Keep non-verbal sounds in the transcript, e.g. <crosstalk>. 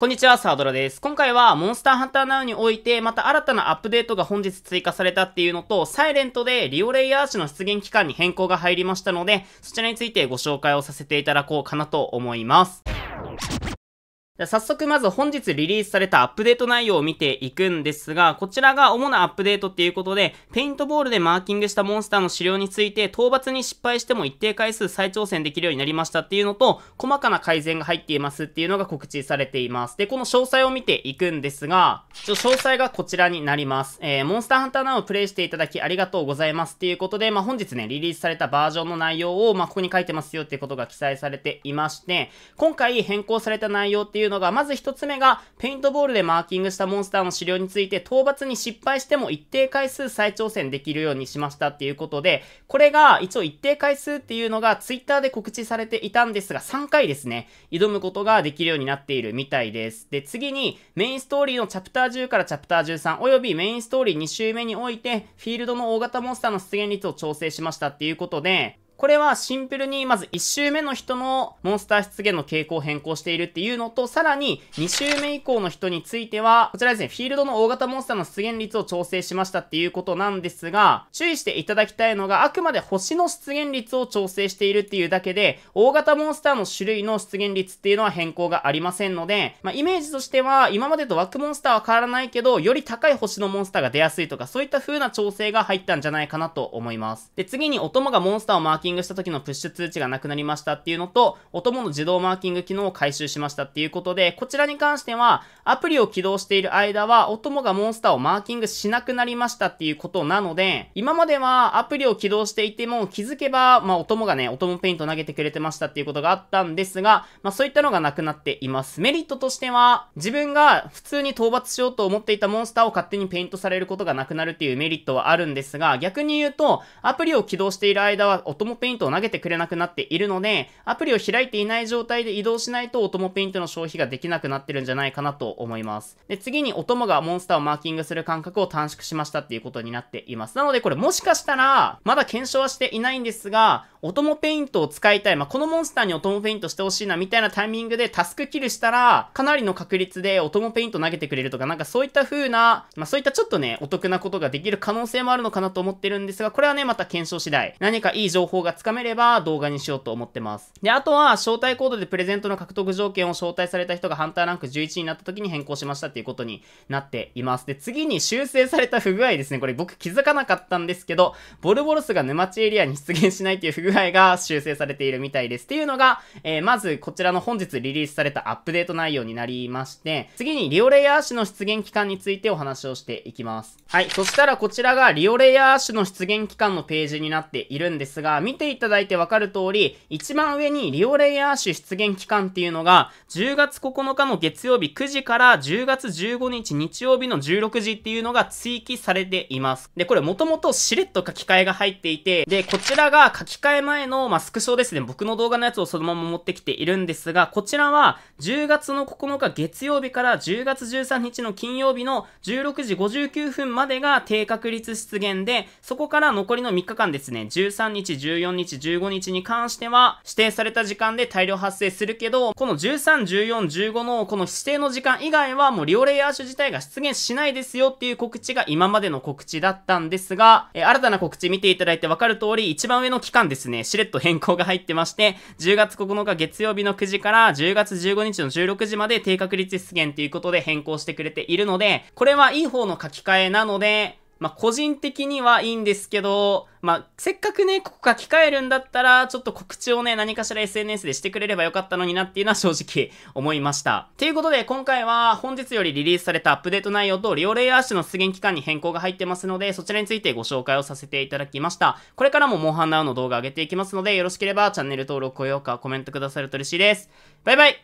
こんにちは、サードラです。今回は、モンスターハンターナウにおいて、また新たなアップデートが本日追加されたっていうのと、サイレントでリオレイヤー種の出現期間に変更が入りましたので、そちらについてご紹介をさせていただこうかなと思います。じゃ早速まず本日リリースされたアップデート内容を見ていくんですが、こちらが主なアップデートっていうことで、ペイントボールでマーキングしたモンスターの資料について、討伐に失敗しても一定回数再挑戦できるようになりましたっていうのと、細かな改善が入っていますっていうのが告知されています。で、この詳細を見ていくんですが、ちょ詳細がこちらになります。えー、モンスターハンターナンをプレイしていただきありがとうございますっていうことで、まあ、本日ね、リリースされたバージョンの内容を、まあ、ここに書いてますよっていうことが記載されていまして、今回変更された内容っていううのが、まず1つ目が、ペイントボールでマーキングしたモンスターの資料について、討伐に失敗しても一定回数再挑戦できるようにしましたっていうことで、これが一応一定回数っていうのが、twitter で告知されていたんですが、3回ですね、挑むことができるようになっているみたいです。で、次に、メインストーリーのチャプター10からチャプター13、およびメインストーリー2周目において、フィールドの大型モンスターの出現率を調整しましたっていうことで、これはシンプルにまず1周目の人のモンスター出現の傾向を変更しているっていうのと、さらに2周目以降の人については、こちらですね、フィールドの大型モンスターの出現率を調整しましたっていうことなんですが、注意していただきたいのが、あくまで星の出現率を調整しているっていうだけで、大型モンスターの種類の出現率っていうのは変更がありませんので、まあ、イメージとしては、今までと枠モンスターは変わらないけど、より高い星のモンスターが出やすいとか、そういった風な調整が入ったんじゃないかなと思います。で、次にお供がモンスターをマーキングキングした時のプッシュ通知がなくなりましたっていうのと、お供の自動マーキング機能を回収しましたっていうことで、こちらに関しては、アプリを起動している間は、お供がモンスターをマーキングしなくなりましたっていうことなので、今まではアプリを起動していても気づけば、まあ、お供がね、お供ペイント投げてくれてましたっていうことがあったんですが、まあ、そういったのがなくなっています。メリットとしては、自分が普通に討伐しようと思っていたモンスターを勝手にペイントされることがなくなるっていうメリットはあるんですが、逆に言うと、アプリを起動している間は、お供ペイントを投げてくれなくなっているので、アプリを開いていない状態で移動しないとオトペイントの消費ができなくなってるんじゃないかなと思います。で、次にお供がモンスターをマーキングする感覚を短縮しましたっていうことになっています。なのでこれもしかしたら、まだ検証はしていないんですが、オトモペイントを使いたい。まあ、このモンスターにオトモペイントしてほしいな、みたいなタイミングでタスクキルしたら、かなりの確率でオトモペイント投げてくれるとか、なんかそういった風な、まあ、そういったちょっとね、お得なことができる可能性もあるのかなと思ってるんですが、これはね、また検証次第。何かいい情報がつかめれば動画にしようと思ってます。で、あとは、招待コードでプレゼントの獲得条件を招待された人がハンターランク11になった時に変更しましたっていうことになっています。で、次に修正された不具合ですね。これ僕気づかなかったんですけど、ボルボロスが沼地エリアに出現しないていう不具合具合が修正されているみたいです。っていうのが、えー、まずこちらの本日リリースされたアップデート内容になりまして、次にリオレイヤー種の出現期間についてお話をしていきます。はい。そしたらこちらがリオレイヤー種の出現期間のページになっているんですが、見ていただいてわかる通り、一番上にリオレイヤー種出現期間っていうのが、10月9日の月曜日9時から10月15日日曜日の16時っていうのが追記されています。で、これもともとしれっと書き換えが入っていて、で、こちらが書き換え前の、まあ、スクショですね、僕の動画のやつをそのまま持ってきているんですが、こちらは10月の9日月曜日から10月13日の金曜日の16時59分までが低確率出現で、そこから残りの3日間ですね、13日、14日、15日に関しては、指定された時間で大量発生するけど、この13、14、15のこの指定の時間以外はもうリオレイアーシュ自体が出現しないですよっていう告知が今までの告知だったんですが、え新たな告知見ていただいてわかる通り、一番上の期間ですねですね、しれっと変更が入ってまして、10月9日月曜日の9時から10月15日の16時まで低確率出現ということで変更してくれているので、これはいい方の書き換えなので、まあ、個人的にはいいんですけど、まあ、せっかくね、ここ書き換えるんだったら、ちょっと告知をね、何かしら SNS でしてくれればよかったのになっていうのは正直 <laughs> 思いました。ということで、今回は本日よりリリースされたアップデート内容とリオレイヤー種の出現期間に変更が入ってますので、そちらについてご紹介をさせていただきました。これからもモンハンナウの動画上げていきますので、よろしければチャンネル登録、高評価、コメントくださると嬉しいです。バイバイ